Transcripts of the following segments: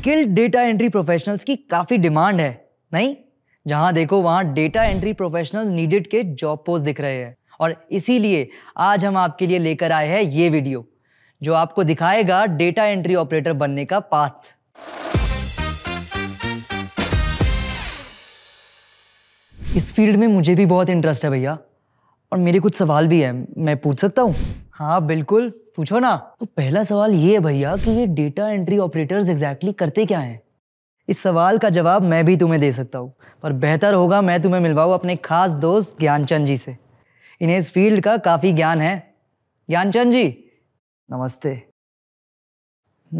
skilled data entry professionals की काफ़ी demand है नहीं जहां देखो वहां डेटा एंट्री प्रोफेशनल्स नीडेड के जॉब पोस्ट दिख रहे हैं और इसीलिए आज हम आपके लिए लेकर आए हैं ये वीडियो जो आपको दिखाएगा डेटा एंट्री ऑपरेटर बनने का पाथ इस फील्ड में मुझे भी बहुत इंटरेस्ट है भैया और मेरे कुछ सवाल भी है मैं पूछ सकता हूँ हाँ बिल्कुल पूछो ना तो पहला सवाल ये है भैया कि ये डेटा एंट्री ऑपरेटर्स एग्जैक्टली करते क्या हैं इस सवाल का जवाब मैं भी तुम्हें दे सकता हूँ पर बेहतर होगा मैं तुम्हें मिलवाऊँ अपने खास दोस्त ज्ञानचंद जी से इन्हें इस फील्ड का काफ़ी ज्ञान है ज्ञानचंद जी नमस्ते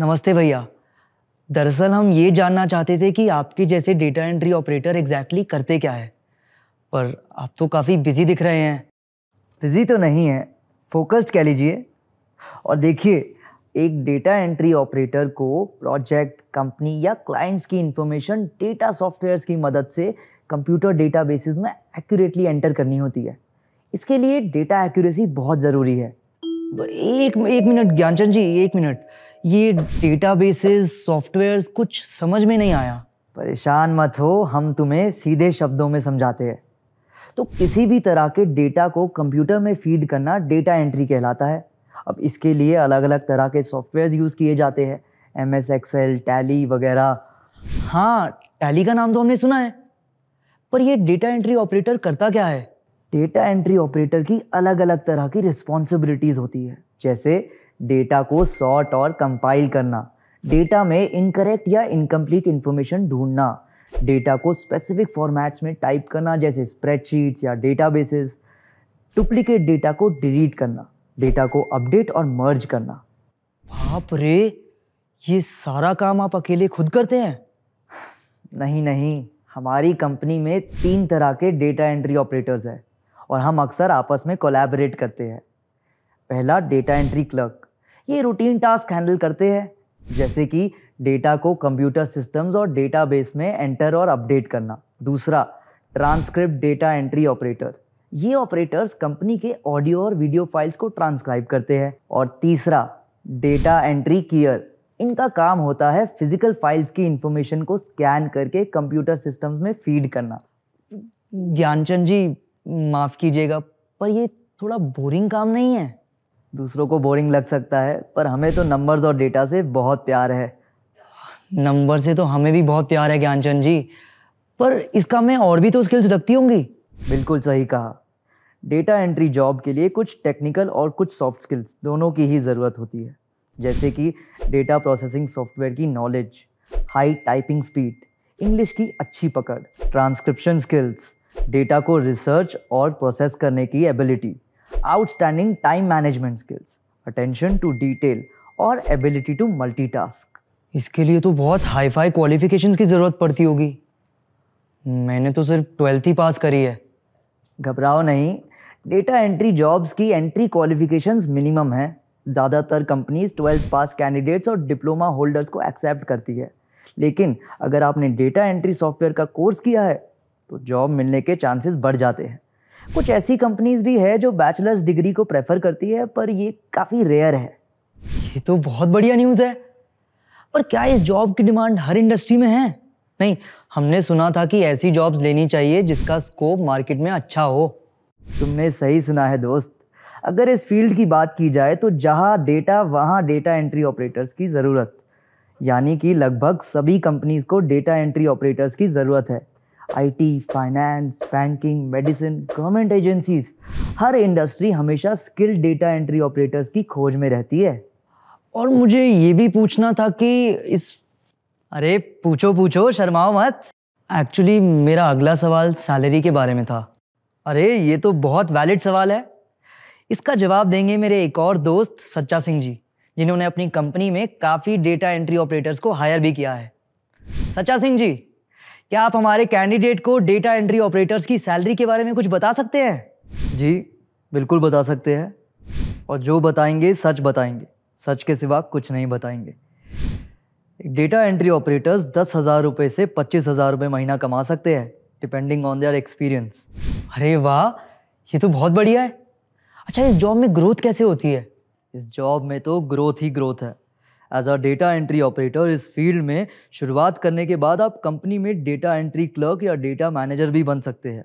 नमस्ते भैया दरअसल हम ये जानना चाहते थे कि आपके जैसे डेटा एंट्री ऑपरेटर एग्जैक्टली करते क्या है पर आप तो काफ़ी बिजी दिख रहे हैं बिजी तो नहीं है फोकस्ड कह लीजिए और देखिए एक डेटा एंट्री ऑपरेटर को प्रोजेक्ट कंपनी या क्लाइंट्स की इंफॉर्मेशन डेटा सॉफ्टवेयर्स की मदद से कंप्यूटर डेटाबेसेस में एक्यूरेटली एंटर करनी होती है इसके लिए डेटा एक्यूरेसी बहुत ज़रूरी है तो एक एक मिनट ज्ञानचंद जी एक मिनट ये डेटाबेसेस सॉफ्टवेयर्स कुछ समझ में नहीं आया परेशान मत हो हम तुम्हें सीधे शब्दों में समझाते हैं तो किसी भी तरह के डेटा को कंप्यूटर में फीड करना डेटा एंट्री कहलाता है अब इसके लिए अलग अलग तरह के सॉफ्टवेयर यूज़ किए जाते हैं एम एस एक्सेल टैली वगैरह हाँ टैली का नाम तो हमने सुना है पर यह डेटा एंट्री ऑपरेटर करता क्या है डेटा एंट्री ऑपरेटर की अलग अलग तरह की रिस्पॉन्सिबिलिटीज़ होती है जैसे डेटा को सॉर्ट और कंपाइल करना डेटा में इनकरेक्ट या इनकम्प्लीट इन्फॉर्मेशन ढूंढना डेटा को स्पेसिफिक फॉर्मेट्स में टाइप करना जैसे स्प्रेडशीट्स या डेटाबेसेस डुप्लीकेट डेटा को डिलीट करना डेटा को अपडेट और मर्ज करना बाप रे ये सारा काम आप अकेले खुद करते हैं नहीं नहीं हमारी कंपनी में तीन तरह के डेटा एंट्री ऑपरेटर्स हैं और हम अक्सर आपस में कोलैबोरेट करते हैं पहला डेटा एंट्री क्लर्क ये रूटीन टास्क हैंडल करते हैं जैसे कि डेटा को कंप्यूटर सिस्टम्स और डेटाबेस में एंटर और अपडेट करना दूसरा ट्रांसक्रिप्ट डेटा एंट्री ऑपरेटर ये ऑपरेटर्स कंपनी के ऑडियो और वीडियो फाइल्स को ट्रांसक्राइब करते हैं और तीसरा डेटा एंट्री कीयर इनका काम होता है फिजिकल फाइल्स की इंफॉर्मेशन को स्कैन करके कंप्यूटर सिस्टम्स में फीड करना ज्ञानचंद जी माफ़ कीजिएगा पर ये थोड़ा बोरिंग काम नहीं है दूसरों को बोरिंग लग सकता है पर हमें तो नंबर्स और डेटा से बहुत प्यार है नंबर से तो हमें भी बहुत प्यार है ज्ञानचंद जी पर इसका मैं और भी तो स्किल्स रखती होंगी बिल्कुल सही कहा डेटा एंट्री जॉब के लिए कुछ टेक्निकल और कुछ सॉफ्ट स्किल्स दोनों की ही ज़रूरत होती है जैसे कि डेटा प्रोसेसिंग सॉफ्टवेयर की knowledge high typing speed English की अच्छी पकड़ ट्रांसक्रिप्शन स्किल्स डेटा को रिसर्च और प्रोसेस करने की ability outstanding time management skills attention to detail और एबिलिटी टू मल्टी टास्क इसके लिए तो बहुत हाई फाई क्वालिफ़िकेशन की ज़रूरत पड़ती होगी मैंने तो सिर्फ ट्वेल्थ ही पास करी है घबराओ नहीं डेटा एंट्री जॉब्स की एंट्री क्वालिफ़िकेशन मिनिमम है ज़्यादातर कंपनीज ट्वेल्थ पास कैंडिडेट्स और डिप्लोमा होल्डर्स को एक्सेप्ट करती है लेकिन अगर आपने डेटा एंट्री सॉफ्टवेयर का कोर्स किया है तो जॉब मिलने के चांसेस बढ़ जाते हैं कुछ ऐसी कंपनीज भी है जो बैचलर्स डिग्री को प्रेफर करती है पर ये काफ़ी रेयर है ये तो बहुत बढ़िया न्यूज़ है पर क्या इस जॉब की डिमांड हर इंडस्ट्री में है नहीं हमने सुना था कि ऐसी जॉब्स लेनी चाहिए जिसका स्कोप मार्केट में अच्छा हो तुमने सही सुना है दोस्त अगर इस फील्ड की बात की जाए तो जहाँ डेटा वहाँ डेटा एंट्री ऑपरेटर्स की ज़रूरत यानी कि लगभग सभी कंपनीज को डेटा एंट्री ऑपरेटर्स की ज़रूरत है IT, finance banking medicine government agencies हर इंडस्ट्री हमेशा स्किल्ड डेटा एंट्री ऑपरेटर्स की खोज में रहती है और मुझे ये भी पूछना था कि इस अरे पूछो पूछो शर्माओ मत एक्चुअली मेरा अगला सवाल सैलरी के बारे में था अरे ये तो बहुत वैलिड सवाल है इसका जवाब देंगे मेरे एक और दोस्त सच्चा सिंह जी जिन्होंने अपनी कंपनी में काफ़ी डेटा एंट्री ऑपरेटर्स को हायर भी किया है सच्चा सिंह जी क्या आप हमारे कैंडिडेट को डेटा एंट्री ऑपरेटर्स की सैलरी के बारे में कुछ बता सकते हैं जी बिल्कुल बता सकते हैं और जो बताएंगे सच बताएंगे सच के सिवा कुछ नहीं बताएंगे डेटा एंट्री ऑपरेटर्स दस हज़ार रुपये से पच्चीस हज़ार रुपये महीना कमा सकते हैं डिपेंडिंग ऑन देयर एक्सपीरियंस अरे वाह ये तो बहुत बढ़िया है अच्छा इस जॉब में ग्रोथ कैसे होती है इस जॉब में तो ग्रोथ ही ग्रोथ है as a data entry operator इस फील्ड में शुरुआत करने के बाद आप कंपनी में डेटा एंट्री क्लर्क या डेटा मैनेजर भी बन सकते हैं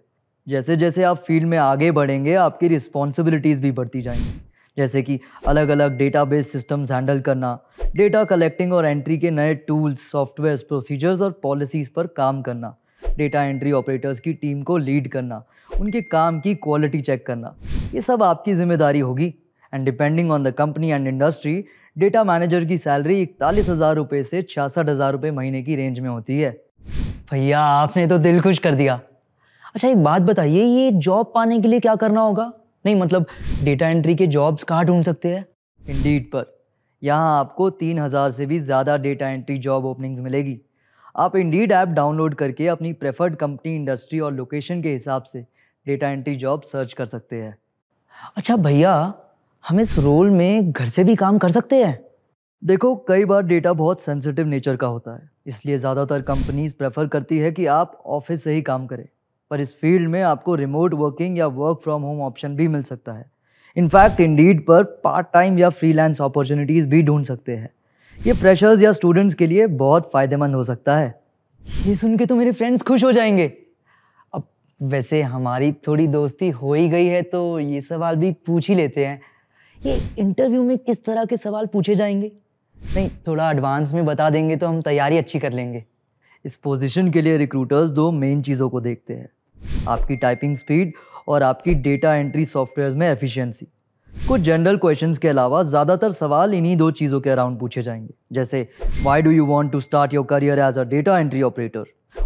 जैसे जैसे आप फील्ड में आगे बढ़ेंगे आपकी रिस्पॉन्सिबिलिटीज़ भी बढ़ती जाएंगी जैसे कि अलग अलग डेटा बेस सिस्टम्स हैंडल करना डेटा कलेक्टिंग और एंट्री के नए टूल्स सॉफ्टवेयर प्रोसीजर्स और पॉलिसीज़ पर काम करना डेटा एंट्री ऑपरेटर्स की टीम को लीड करना उनके काम की क्वालिटी चेक करना ये सब आपकी जिम्मेदारी होगी and depending on the company and industry data manager की सैलरी इकतालीस हज़ार रुपये से छियासठ हज़ार रुपये महीने की रेंज में होती है भैया आपने तो दिल खुश कर दिया अच्छा एक बात बताइए ये जॉब पाने के लिए क्या करना होगा नहीं मतलब डेटा एंट्री के जॉब्स कहाँ ढूंढ सकते हैं इंडीड पर यहाँ आपको तीन हज़ार से भी ज़्यादा डेटा एंट्री जॉब ओपनिंग्स मिलेगी आप इंडीड ऐप डाउनलोड करके अपनी प्रेफर्ड कंपनी इंडस्ट्री और लोकेशन के हिसाब से डेटा एंट्री जॉब सर्च कर सकते हैं अच्छा भैया हम इस रोल में घर से भी काम कर सकते हैं देखो कई बार डेटा बहुत सेंसिटिव नेचर का होता है इसलिए ज़्यादातर कंपनीज प्रेफर करती है कि आप ऑफिस से ही काम करें पर इस फील्ड में आपको रिमोट वर्किंग या वर्क फ्रॉम होम ऑप्शन भी मिल सकता है इनफैक्ट इंडीड पर पार्ट टाइम या फ्रीलांस अपॉर्चुनिटीज़ भी ढूंढ सकते हैं ये फ्रेशर्स या स्टूडेंट्स के लिए बहुत फ़ायदेमंद हो सकता है ये सुन के तो मेरे फ्रेंड्स खुश हो जाएंगे अब वैसे हमारी थोड़ी दोस्ती हो ही गई है तो ये सवाल भी पूछ ही लेते हैं ये इंटरव्यू में किस तरह के सवाल पूछे जाएंगे नहीं थोड़ा एडवांस में बता देंगे तो हम तैयारी अच्छी कर लेंगे इस पोजीशन के लिए रिक्रूटर्स दो मेन चीज़ों को देखते हैं आपकी टाइपिंग स्पीड और आपकी डेटा एंट्री सॉफ्टवेयर में एफिशिएंसी कुछ जनरल क्वेश्चंस के अलावा ज़्यादातर सवाल इन्हीं दो चीज़ों के अराउंड पूछे जाएंगे जैसे why do you want to start your career as a data entry operator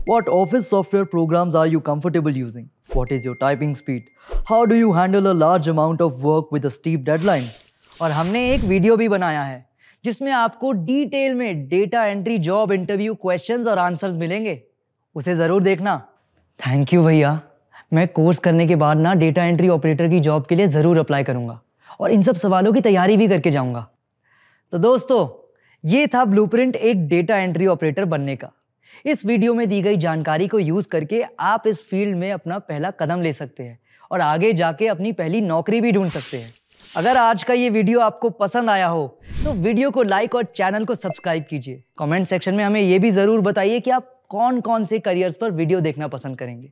what office software programs are you comfortable using what is your typing speed how do you handle a large amount of work with a steep deadline और हमने एक video भी बनाया है जिसमें आपको detail में data entry job interview questions और आंसर्स मिलेंगे उसे ज़रूर देखना थैंक यू भैया मैं कोर्स करने के बाद ना डेटा एंट्री ऑपरेटर की जॉब के लिए ज़रूर अप्लाई करूँगा और इन सब सवालों की तैयारी भी करके जाऊँगा तो दोस्तों ये था ब्लू एक डेटा एंट्री ऑपरेटर बनने का इस वीडियो में दी गई जानकारी को यूज़ करके आप इस फील्ड में अपना पहला कदम ले सकते हैं और आगे जाके अपनी पहली नौकरी भी ढूंढ सकते हैं अगर आज का ये वीडियो आपको पसंद आया हो तो वीडियो को लाइक और चैनल को सब्सक्राइब कीजिए कमेंट सेक्शन में हमें ये भी ज़रूर बताइए कि आप कौन कौन से करियर्स पर वीडियो देखना पसंद करेंगे